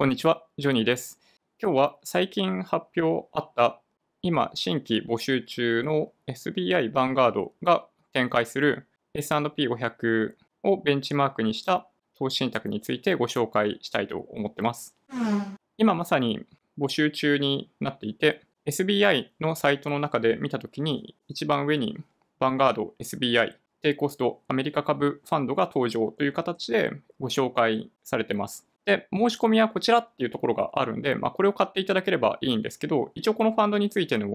こんにちは、ジョニーです。今日は最近発表あった今新規募集中の SBI ヴァンガードが展開する S&P500 をベンチマークにした投資信託についてご紹介したいと思ってます。今まさに募集中になっていて SBI のサイトの中で見たときに一番上にヴァンガード SBI 低コストアメリカ株ファンドが登場という形でご紹介されてます。で、申し込みはこちらっていうところがあるんで、まあ、これを買っていただければいいんですけど、一応このファンドについての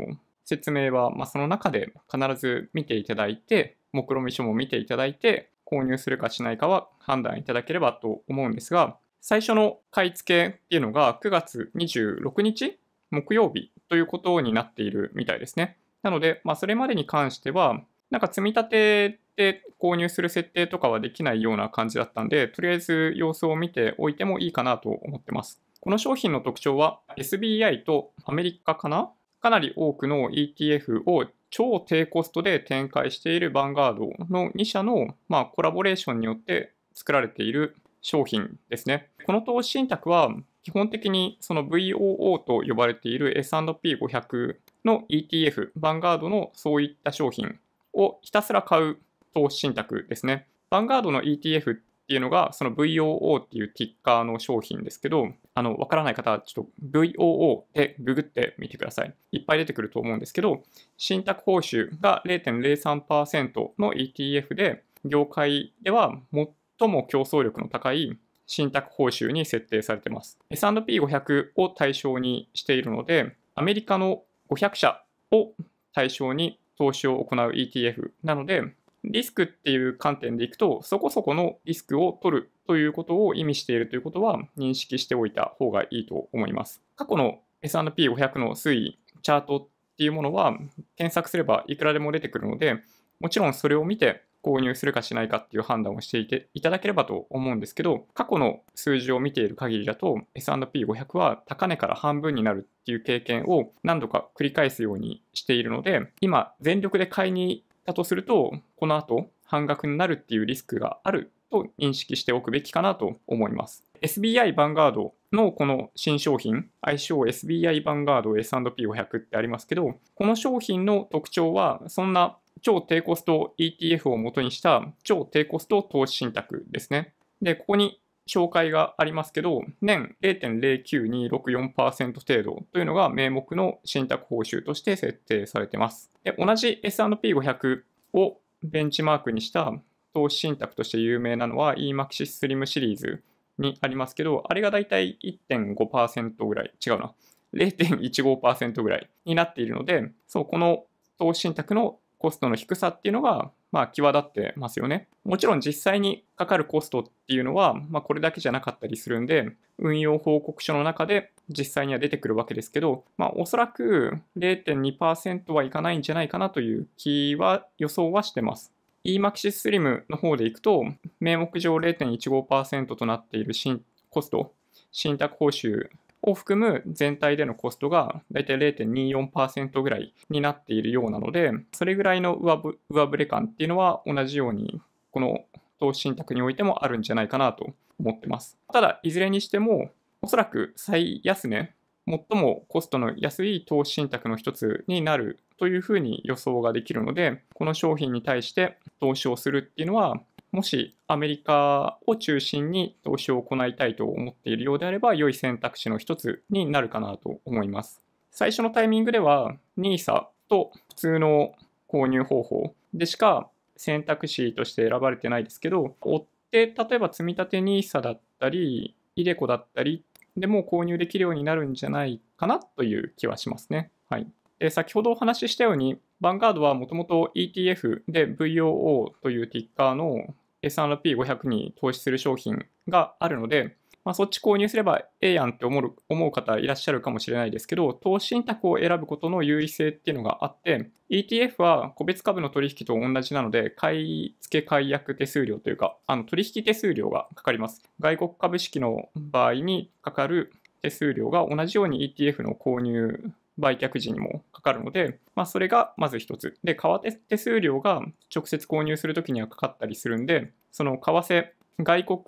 説明は、まあ、その中で必ず見ていただいて、目論見書も見ていただいて、購入するかしないかは判断いただければと思うんですが、最初の買い付けっていうのが9月26日木曜日ということになっているみたいですね。なので、まあ、それまでに関しては、なんか積み立てって購入する設定とかはできないような感じだったんで、とりあえず様子を見ておいてもいいかなと思ってます。この商品の特徴は SBI とアメリカかなかなり多くの ETF を超低コストで展開しているバンガードの2社の、まあ、コラボレーションによって作られている商品ですね。この投資信託は基本的にその VOO と呼ばれている S&P500 の ETF、バンガードのそういった商品をひたすら買う投資信託ですね。ヴァンガードの ETF っていうのが、その VOO っていうティッカーの商品ですけど、あの、わからない方は、ちょっと VOO でググってみてください。いっぱい出てくると思うんですけど、信託報酬が0.03%の ETF で、業界では最も競争力の高い信託報酬に設定されています。S&P500 を対象にしているので、アメリカの500社を対象に投資を行う ETF なので、リスクっていう観点でいくと、そこそこのリスクを取るということを意味しているということは認識しておいた方がいいと思います。過去の S&P500 の推移、チャートっていうものは検索すればいくらでも出てくるので、もちろんそれを見て購入するかしないかっていう判断をしていていただければと思うんですけど、過去の数字を見ている限りだと S&P500 は高値から半分になるっていう経験を何度か繰り返すようにしているので、今全力で買いにだとすると、この後半額になるっていうリスクがあると認識しておくべきかなと思います。SBI バンガードのこの新商品、愛称 SBI バンガード S&P500 ってありますけど、この商品の特徴は、そんな超低コスト ETF を元にした超低コスト投資信託ですね。で、ここに紹介がありますけど、年0.09264%程度というのが名目の信託報酬として設定されています。で同じ S&P500 をベンチマークにした投資信託として有名なのは EMAXIS SLIM シリーズにありますけど、あれがだいたい1.5%ぐらい、違うな、0.15%ぐらいになっているので、そう、この投資信託のコストの低さっていうのがまあ、際立ってますよね。もちろん実際にかかるコストっていうのは、まあ、これだけじゃなかったりするんで、運用報告書の中で実際には出てくるわけですけど、まあ、おそらく0.2%はいかないんじゃないかなという気は、予想はしてます。EMAXIS SLIM の方でいくと、名目上0.15%となっている新コスト、信託報酬を含む全体でのコストが大体0.24%ぐらいになっているようなので、それぐらいの上ぶ振れ感っていうのは同じように、この投資信託においてもあるんじゃないかなと思ってます。ただ、いずれにしても、おそらく最安値、最もコストの安い投資信託の一つになるというふうに予想ができるので、この商品に対して投資をするっていうのは、もしアメリカを中心に投資を行いたいと思っているようであれば、良い選択肢の一つになるかなと思います。最初のタイミングでは、NISA と普通の購入方法でしか選択肢として選ばれてないですけど、追って、例えば積立 NISA だったり、ideco だったりでも購入できるようになるんじゃないかなという気はしますね。はい。で先ほどお話ししたように、ヴァンガードはもともと ETF で VOO というティッカーの S&P500 に投資する商品があるので、まあ、そっち購入すればええやんって思う思う方いらっしゃるかもしれないですけど、投資信託を選ぶことの優位性っていうのがあって、ETF は個別株の取引と同じなので、買い付け解約手数料というか、あの取引手数料がかかります。外国株式の場合にかかる手数料が同じように ETF の購入売却時にもかかるので、まあ、それがまず一つ。で、為替手数料が直接購入するときにはかかったりするんで、その為替、外国、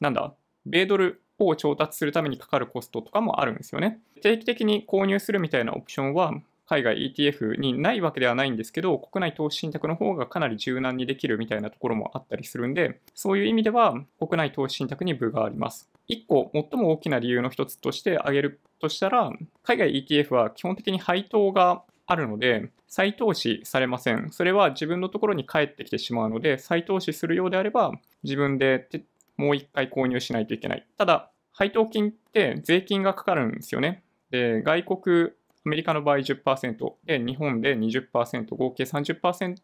なんだ、米ドルを調達するためにかかるコストとかもあるんですよね。定期的に購入するみたいなオプションは、海外 ETF にないわけではないんですけど、国内投資信託の方がかなり柔軟にできるみたいなところもあったりするんで、そういう意味では国内投資信託に部があります。1個最も大きな理由の1つとして挙げるとしたら、海外 ETF は基本的に配当があるので、再投資されません。それは自分のところに返ってきてしまうので、再投資するようであれば、自分でもう1回購入しないといけない。ただ、配当金って税金がかかるんですよね。で、外国、アメリカの場合10%で、日本で20%、合計30%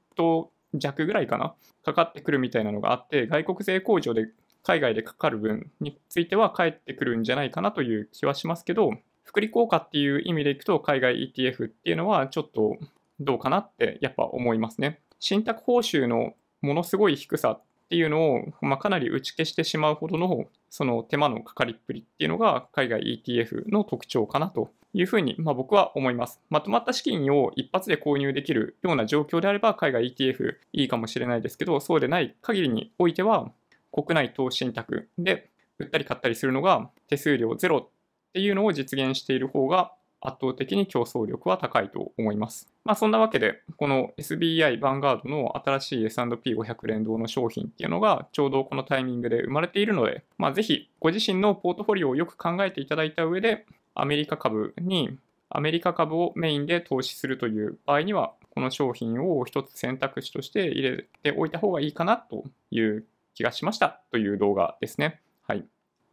弱ぐらいかな、かかってくるみたいなのがあって、外国税控除で海外でかかる分については返ってくるんじゃないかなという気はしますけど、福利効果っていう意味でいくと、海外 ETF っていうのはちょっとどうかなってやっぱ思いますね。信託報酬のものすごい低さっていうのを、まあ、かなり打ち消してしまうほどのその手間のかかりっぷりっていうのが海外 ETF の特徴かなというふうに、まあ、僕は思います。まとまった資金を一発で購入できるような状況であれば海外 ETF いいかもしれないですけど、そうでない限りにおいては国内投資信託で売ったり買ったりするのが手数料ゼロっていうのを実現している方が圧倒的に競争力は高いと思います。まあそんなわけで、この SBI ヴァンガードの新しい S&P500 連動の商品っていうのがちょうどこのタイミングで生まれているので、まあぜひご自身のポートフォリオをよく考えていただいた上で、アメリカ株に、アメリカ株をメインで投資するという場合には、この商品を一つ選択肢として入れておいた方がいいかなという気がしましたという動画ですね。はい。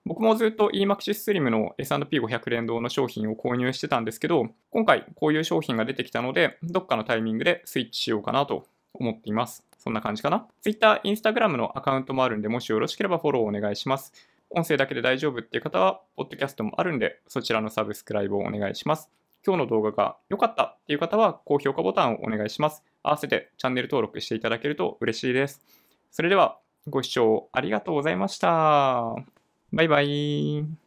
僕もずっと EMAXIS Slim の S&P500 連動の商品を購入してたんですけど、今回こういう商品が出てきたので、どっかのタイミングでスイッチしようかなと思っています。そんな感じかな。Twitter、Instagram のアカウントもあるんで、もしよろしければフォローお願いします。音声だけで大丈夫っていう方は、ポッドキャストもあるんで、そちらのサブスクライブをお願いします。今日の動画が良かったっていう方は、高評価ボタンをお願いします。合わせてチャンネル登録していただけると嬉しいです。それでは、ご視聴ありがとうございました。バイバイ。